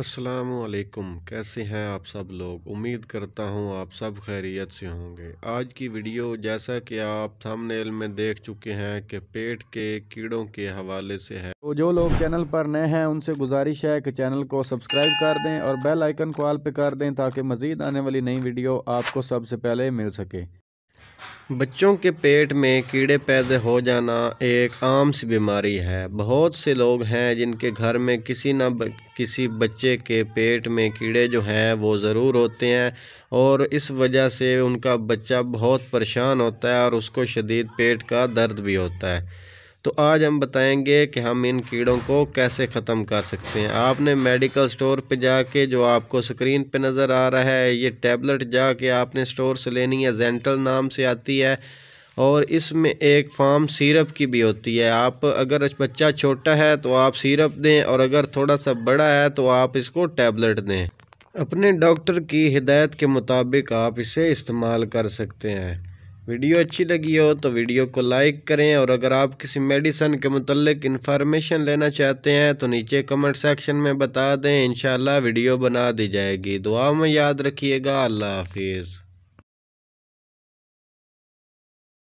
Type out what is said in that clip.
असलकुम कैसे हैं आप सब लोग उम्मीद करता हूं आप सब खैरियत से होंगे आज की वीडियो जैसा कि आप थंबनेल में देख चुके हैं कि पेट के कीड़ों के हवाले से है तो जो लोग चैनल पर नए हैं उनसे गुजारिश है कि चैनल को सब्सक्राइब कर दें और बेल आइकन को ऑल पे कर दें ताकि मज़ीद आने वाली नई वीडियो आपको सबसे पहले मिल सके बच्चों के पेट में कीड़े पैदा हो जाना एक आम सी बीमारी है बहुत से लोग हैं जिनके घर में किसी न किसी बच्चे के पेट में कीड़े जो हैं वो ज़रूर होते हैं और इस वजह से उनका बच्चा बहुत परेशान होता है और उसको शदीद पेट का दर्द भी होता है तो आज हम बताएंगे कि हम इन कीड़ों को कैसे ख़त्म कर सकते हैं आपने मेडिकल स्टोर पे जाके जो आपको स्क्रीन पे नज़र आ रहा है ये टैबलेट जाके आपने स्टोर से लेनी है जेंटल नाम से आती है और इसमें एक फार्म सिरप की भी होती है आप अगर बच्चा छोटा है तो आप सिरप दें और अगर थोड़ा सा बड़ा है तो आप इसको टैबलेट दें अपने डॉक्टर की हिदायत के मुताबिक आप इसे इस्तेमाल कर सकते हैं वीडियो अच्छी लगी हो तो वीडियो को लाइक करें और अगर आप किसी मेडिसन के मतलब इन्फॉर्मेशन लेना चाहते हैं तो नीचे कमेंट सेक्शन में बता दें इन वीडियो बना दी जाएगी दुआ में याद रखिएगा अल्लाह हाफिज़